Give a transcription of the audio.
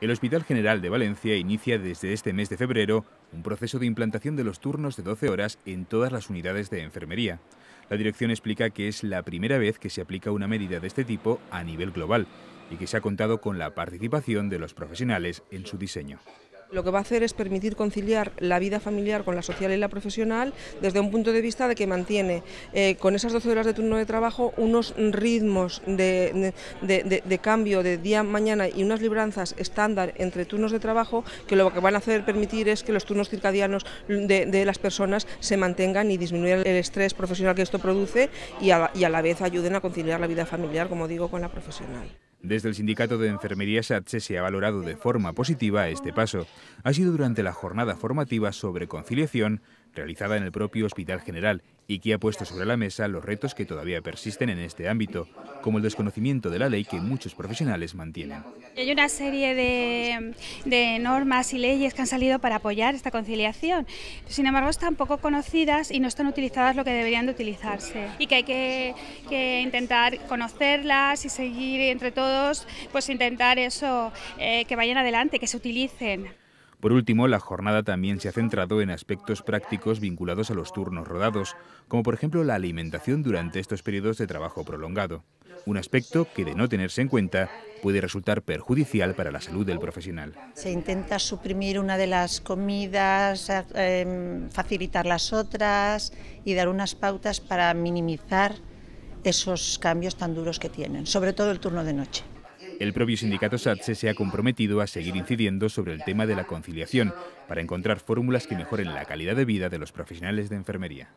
El Hospital General de Valencia inicia desde este mes de febrero un proceso de implantación de los turnos de 12 horas en todas las unidades de enfermería. La dirección explica que es la primera vez que se aplica una medida de este tipo a nivel global y que se ha contado con la participación de los profesionales en su diseño. Lo que va a hacer es permitir conciliar la vida familiar con la social y la profesional desde un punto de vista de que mantiene eh, con esas 12 horas de turno de trabajo unos ritmos de, cambio de día mañana y unas libranzas estándar entre turnos de trabajo que lo que van a hacer permitir es que los turnos circadianos de, las personas se mantengan y disminuyan el estrés profesional que esto produce y a la vez ayuden a conciliar la vida familiar, como digo, con la profesional. Desde el Sindicato de Enfermería SATSE se ha valorado de forma positiva este paso. Ha sido durante la jornada formativa sobre conciliación realizada en el propio Hospital General y que ha puesto sobre la mesa los retos que todavía persisten en este ámbito, como el desconocimiento de la ley que muchos profesionales mantienen. Hay una serie de, normas y leyes que han salido para apoyar esta conciliación, sin embargo están poco conocidas y no están utilizadas lo que deberían de utilizarse y que hay que, intentar conocerlas y seguir entre todos, pues intentar eso, eh, que vayan adelante, que se utilicen. Por último, la jornada también se ha centrado en aspectos prácticos vinculados a los turnos rodados, como por ejemplo la alimentación durante estos periodos de trabajo prolongado, un aspecto que de no tenerse en cuenta puede resultar perjudicial para la salud del profesional. Se intenta suprimir una de las comidas, eh, em, facilitar las otras y dar unas pautas para minimizar esos cambios tan duros que tienen, sobre todo el turno de noche. El propio sindicato SATSE se ha comprometido a seguir incidiendo sobre el tema de la conciliación para encontrar fórmulas que mejoren la calidad de vida de los profesionales de enfermería.